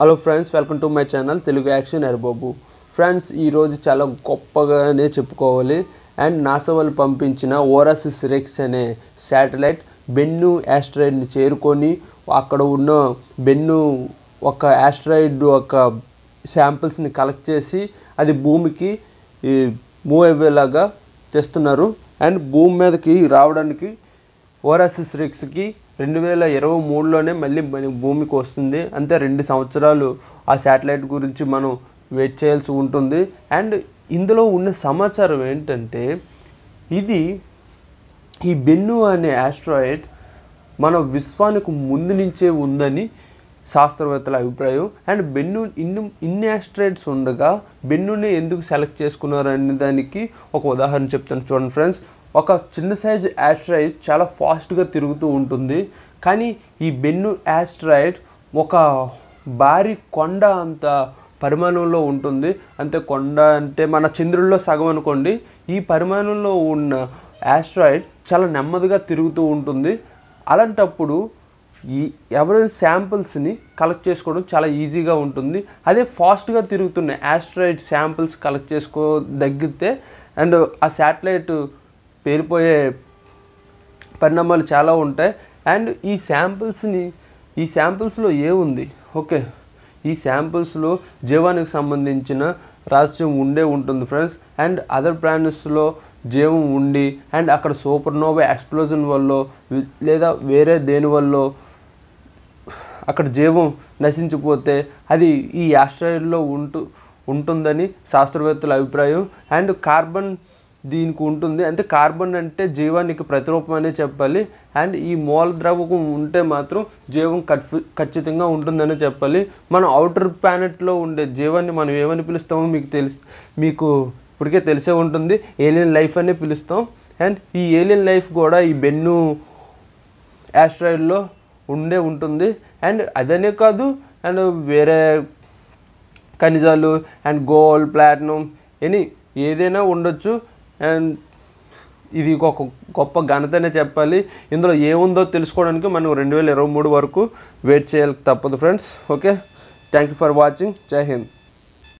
hello friends welcome to my channel Telugu action Errababu friends ఈరోజు చాలా గొప్పగానే చెప్పుకోవాలి అండ్ నాసా వాళ్ళు పంపించిన ఓరాసిస్ రెక్స్ అనే శాటిలైట్ బెన్ను యాస్ట్రాయిడ్ని చేరుకొని అక్కడ ఉన్న బెన్ను ఒక యాస్ట్రాయిడ్ ఒక శాంపిల్స్ని కలెక్ట్ చేసి అది భూమికి మూవ్ అయ్యేలాగా తెస్తున్నారు అండ్ భూమి మీదకి రావడానికి ఓఆర్ఎస్ఎస్ రిక్స్కి రెండు వేల ఇరవై మూడులోనే మళ్ళీ మనకి భూమికి వస్తుంది అంతే రెండు సంవత్సరాలు ఆ శాటిలైట్ గురించి మనం వెయిట్ చేయాల్సి ఉంటుంది అండ్ ఇందులో ఉన్న సమాచారం ఏంటంటే ఇది ఈ బెన్ను అనే ఆస్ట్రాయిడ్ మన విశ్వానికి ముందు నుంచే ఉందని శాస్త్రవేత్తల అభిప్రాయం అండ్ బెన్ను ఇన్ని ఇన్ని ఆస్ట్రాయిడ్స్ ఉండగా బెన్నుని ఎందుకు సెలెక్ట్ చేసుకున్నారు అనే దానికి ఒక ఉదాహరణ చెప్తాను చూడండి ఫ్రెండ్స్ ఒక చిన్న సైజు యాస్ట్రాయిడ్ చాలా ఫాస్ట్గా తిరుగుతూ ఉంటుంది కానీ ఈ బెన్ను యాస్ట్రాయిడ్ ఒక భారీ కొండ అంత పరిమాణంలో ఉంటుంది అంతే కొండ అంటే మన చంద్రుల్లో సగం అనుకోండి ఈ పరిమాణంలో ఉన్న యాస్ట్రాయిడ్ చాలా నెమ్మదిగా తిరుగుతూ ఉంటుంది అలాంటప్పుడు ఈ ఎవరైనా శాంపిల్స్ని కలెక్ట్ చేసుకోవడం చాలా ఈజీగా ఉంటుంది అదే ఫాస్ట్గా తిరుగుతున్న యాస్ట్రాయిడ్ శాంపిల్స్ కలెక్ట్ చేసుకో తగ్గితే అండ్ ఆ శాటిలైట్ పేరిపోయే పరిణామాలు చాలా ఉంటాయి అండ్ ఈ శాంపిల్స్ని ఈ శాంపిల్స్లో ఏముంది ఓకే ఈ శాంపిల్స్లో జీవానికి సంబంధించిన రహస్యం ఉండే ఉంటుంది ఫ్రెండ్స్ అండ్ అదర్ ప్రాణిస్లో జీవం ఉండి అండ్ అక్కడ సూపర్ నోవా ఎక్స్ప్లోజన్ వల్ల లేదా వేరే దేని వల్ల అక్కడ జీవం నశించిపోతే అది ఈ ఆస్ట్రాయిడ్లో ఉంటూ ఉంటుందని శాస్త్రవేత్తల అభిప్రాయం అండ్ కార్బన్ దీనికి ఉంటుంది అంటే కార్బన్ అంటే జీవానికి ప్రతిరూపం అనే చెప్పాలి అండ్ ఈ మూల ద్రవకం ఉంటే మాత్రం జీవం ఖచ్చితంగా ఉంటుందని చెప్పాలి మన అవుటర్ ప్లానెట్లో ఉండే జీవాన్ని మనం ఏమని పిలుస్తామో మీకు తెలుసు మీకు ఇప్పటికే తెలిసే ఉంటుంది ఏలియన్ లైఫ్ అనే పిలుస్తాం అండ్ ఈ ఏలియన్ లైఫ్ కూడా ఈ బెన్ను యాస్ట్రాయిడ్లో ఉండే ఉంటుంది అండ్ అదనే కాదు అండ్ వేరే ఖనిజాలు అండ్ గోల్డ్ ప్లాటినం ఎనీ ఏదైనా ఉండొచ్చు అండ్ ఇది ఒక గొప్ప ఘనతనే చెప్పాలి ఇందులో ఏముందో తెలుసుకోవడానికి మనం రెండు వేల ఇరవై మూడు వరకు వెయిట్ చేయాలి తప్పదు friends okay thank you for watching Jai Hind